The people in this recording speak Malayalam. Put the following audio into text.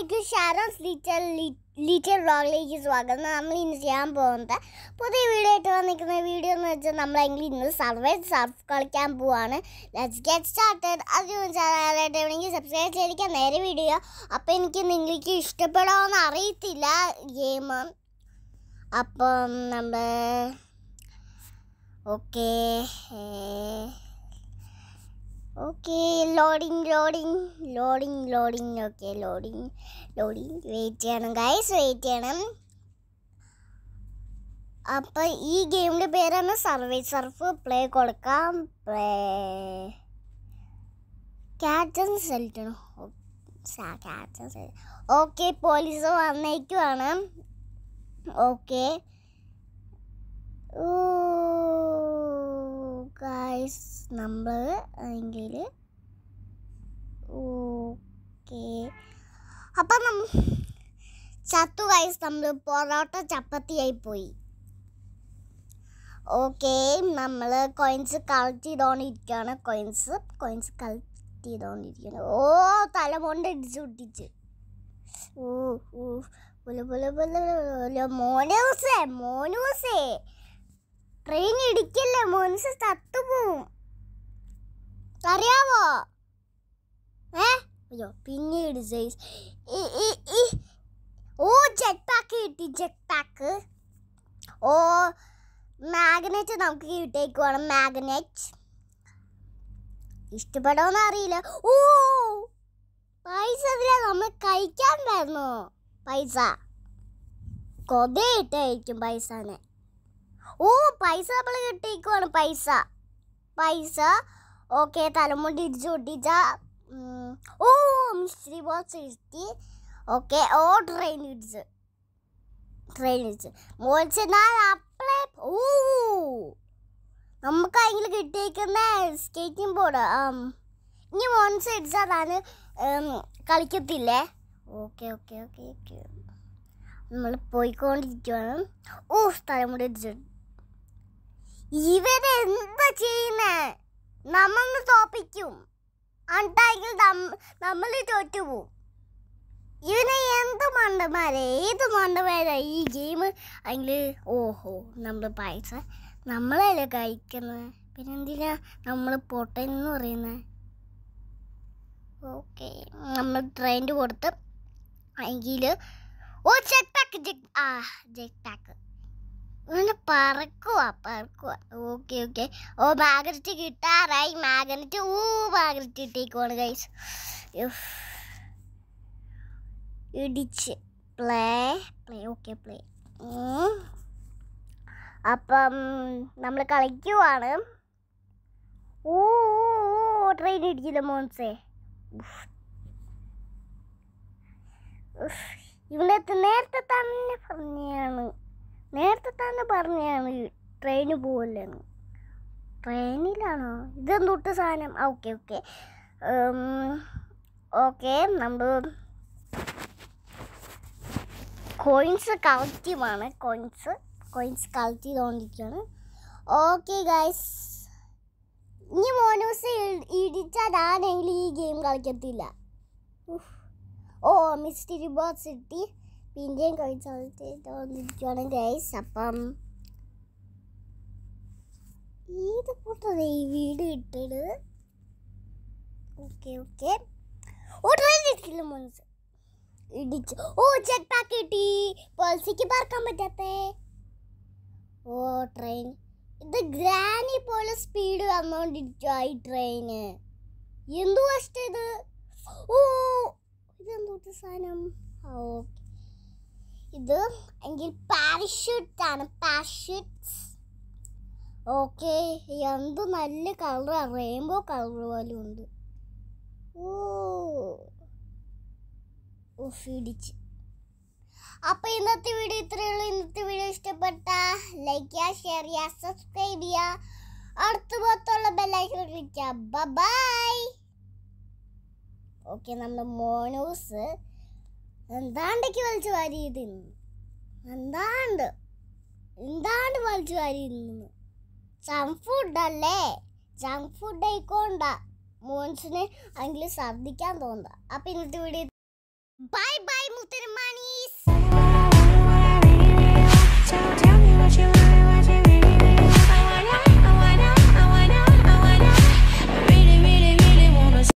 ഹായ് ഷാരോസ് ലിറ്റർ ലിറ്റർ വ്ളോഗിലേക്ക് സ്വാഗതം നമ്മൾ ഇന്ന് ചെയ്യാൻ പോകുന്നത് പുതിയ വീഡിയോ ആയിട്ട് വന്നിരിക്കുന്ന വീഡിയോ എന്ന് വെച്ചാൽ നമ്മളെങ്കിൽ ഇന്ന് സർവേ സർഫ് കളിക്കാൻ പോവാണ് ലെറ്റ്സ് ഗെറ്റ് സ്റ്റാർട്ടഡ് അതിന് ചാനലായിട്ട് എവിടെങ്കിൽ സബ്സ്ക്രൈബ് ചെയ്തിരിക്കാൻ നേരെ വീഡിയോ അപ്പോൾ എനിക്ക് നിങ്ങൾക്ക് ഇഷ്ടപ്പെടാമെന്ന് അറിയത്തില്ല ഗെയിം അപ്പം നമ്മൾ okay okay loading loading loading loading okay loading loading wait ചെയ്യണം ഗൈസ് വെയിറ്റ് ചെയ്യണം അപ്പം ഈ ഗെയിമിൻ്റെ പേരാണ് സർവേ സർഫ് പ്ലേ കൊടുക്കാം പ്ലേ ക്യാറ്റൻ സെൽറ്റണോ ക്യാറ്റൻ സെൽറ്റ് ഓക്കെ പോലീസ് വന്നേക്കുവാണ് ഓക്കെ ഗൈസ് നമ്പർ എങ്കിൽ ഓക്കെ അപ്പം നമ്മ ചത്തു ഗൈസ് നമ്മൾ പൊറോട്ട ചപ്പത്തിയായി പോയി ഓക്കെ നമ്മൾ കോയിൻസ് കളക്ട് ചെയ്തോണ്ടിരിക്കുകയാണ് കോയിൻസ് കോയിൻസ് കളക്ട് ചെയ്തോണ്ടിരിക്കുകയാണ് ഓ തല കൊണ്ട് ഇടിച്ച് പൊട്ടിച്ച് ഓ ഓ പുല പുല പുല മോനൂസേ മോനൂസേ ട്രെയിൻ ഇടിക്കല്ലേ മോനൂസ് ചത്തുപോകും അറിയാവോ ഏ അയ്യോ പിന്നീട് സൈസ് ഓ ജെറ്റ് പാക്ക് കിട്ടി ജെറ്റ് പാക്ക് ഓ മാഗ്നറ്റ് നമുക്ക് കിട്ടേക്കുവാണ് മാഗ്നറ്റ് ഇഷ്ടപ്പെടുമെന്ന് അറിയില്ല ഓ പൈസ നമ്മൾ കഴിക്കാൻ വരുന്നു പൈസ കൊതയിട്ടായിരിക്കും പൈസനെ ഓ പൈസ നമ്മൾ കിട്ടിയേക്കുവാണ് പൈസ പൈസ ഓക്കെ തലമുണ്ട് ഇടിച്ചു പൊട്ടിച്ച ഓ മിസ്റ്ററി ബോക്സ് ഇരുത്തി ഓക്കെ ഓ ട്രെയിൻ ഇടിച്ച് ട്രെയിൻ ഇടിച്ച് മോളിച്ച് ഞാൻ അപ്ലൈ ഓ നമുക്ക് അതിൽ കിട്ടിയിരിക്കുന്ന സ്കേറ്റിംഗ് ബോർഡ് ഇനി മോൺസ് ഇടിച്ചാൽ താൻ കളിക്കത്തില്ലേ ഓക്കെ ഓക്കെ ഓക്കെ ഓക്കെ നമ്മൾ പോയിക്കൊണ്ടിരിക്കുവാണ് ഓ സ്ഥലം കൂടി ഇടിച്ചു ഇവരെന്ത് അടിക്കും അണ്ടായെങ്കിൽ നമ്മൾ തോറ്റുപോകും ഇവനെ എന്ത് മണ്ടന്മാരെ ഏത് മണ്ടന്മാരെ ഈ ഗെയിം അതിൽ ഓഹോ നമ്മൾ പൈസ നമ്മളല്ലേ കഴിക്കുന്നത് പിന്നെ എന്തിനാ നമ്മൾ പൊട്ടെന്ന് പറയുന്നത് ഓക്കെ നമ്മൾ ട്രെയിൻ്റെ കൊടുത്ത് അല്ലെങ്കിൽ ഓ ചെക്ക് ആ ചെക്ക് പാക്ക് ഇങ്ങനെ പറക്കുക പറക്കുക ഓക്കെ ഓക്കെ ഓ മാഗ്നറ്റ് കിട്ടാറായി മാഗ്നറ്റ് ഓ മാഗ്നറ്റ് കിട്ടിക്കോണ് ഗൈസ് ഇടിച്ച് പ്ലേ പ്ലേ ഓക്കെ പ്ലേ അപ്പം നമ്മൾ കളിക്കുവാണ് ഓ ഓ ട്രെയിൻ ഇടിക്കില്ല മോൻസേ ഇവിടെ നേരത്തെ തന്നെ പറഞ്ഞാണ് നേരത്തെ തന്നെ പറഞ്ഞാണ് ട്രെയിന് പോവില്ലെന്ന് ട്രെയിനിലാണോ ഇതെന്തൊട്ട് സാധനം ഓക്കെ ഓക്കെ ഓക്കെ നമ്മൾ കോയിൻസ് കളക്റ്റീവാണ് കോയിൻസ് കോയിൻസ് കളക്ട് ചെയ്തുകൊണ്ടിരിക്കുകയാണ് ഓക്കെ ഗൈസ് ഇനി മോനൂസ് ഇടിച്ചാൽ ഈ ഗെയിം കളിക്കത്തില്ല ഓ മിസ്റ്ററി ബോക്സ് ഇട്ടി ഇന്ത്യൻ കഴിച്ചോളത്തെ തോന്നിരിക്കുകയാണ് ഗൈസ് അപ്പം ഇത് കൂട്ടത് ഈ വീട് ഇട്ടത് ഓക്കെ ഓക്കെ ഓടിക്കില്ല മനസ്സ് ഇടിച്ചു ഓ ജെറ്റ് പാക്ക് കിട്ടി പോലസിക്ക് പറക്കാൻ പറ്റാത്തേ ഓ ട്രെയിൻ ഇത് ഗ്രാനി പോലെ സ്പീഡ് വന്നുകൊണ്ടിരിക്കുക ഈ ട്രെയിന് എന്തു കഷ്ടം ഓ ഇതെന്തോട്ട് സാധനം ഓക്കെ ഇത് എങ്കിൽ പാരഷൂട്ട്സ് ആണ് പാരഷൂട്ട്സ് ഓക്കെ എന്ത് നല്ല കളറാണ് റെയിൻബോ കളർ പോലും ഉണ്ട് ഓ ഇടിച്ച് അപ്പോൾ ഇന്നത്തെ വീഡിയോ ഇത്രയേ ഉള്ളൂ ഇന്നത്തെ വീഡിയോ ഇഷ്ടപ്പെട്ട ലൈക്ക് ചെയ്യുക ഷെയർ ചെയ്യുക സബ്സ്ക്രൈബ് ചെയ്യുക അടുത്ത പുറത്തുള്ള ബെല്ലൈക്കൺ ക്ലിക്ക് ചെയ്യുക ബൈ ഓക്കെ നമ്മുടെ മോണൂസ് എന്താണ്ടൊക്കെ വലിച്ചു വാരിയിട്ട് എന്താണ്ട് എന്താണ്ട് വലിച്ചു വാരിയിരുന്നു ജങ്ക് ഫുഡല്ലേ ജങ്ക് ഫുഡ് ആയിക്കോണ്ട മോൻസിനെ അല്ലെങ്കിൽ ശ്രദ്ധിക്കാൻ തോന്നുക അപ്പൊ ഇന്നത്തെ വീഡിയോ ബൈ ബൈ മുത്തരമാണി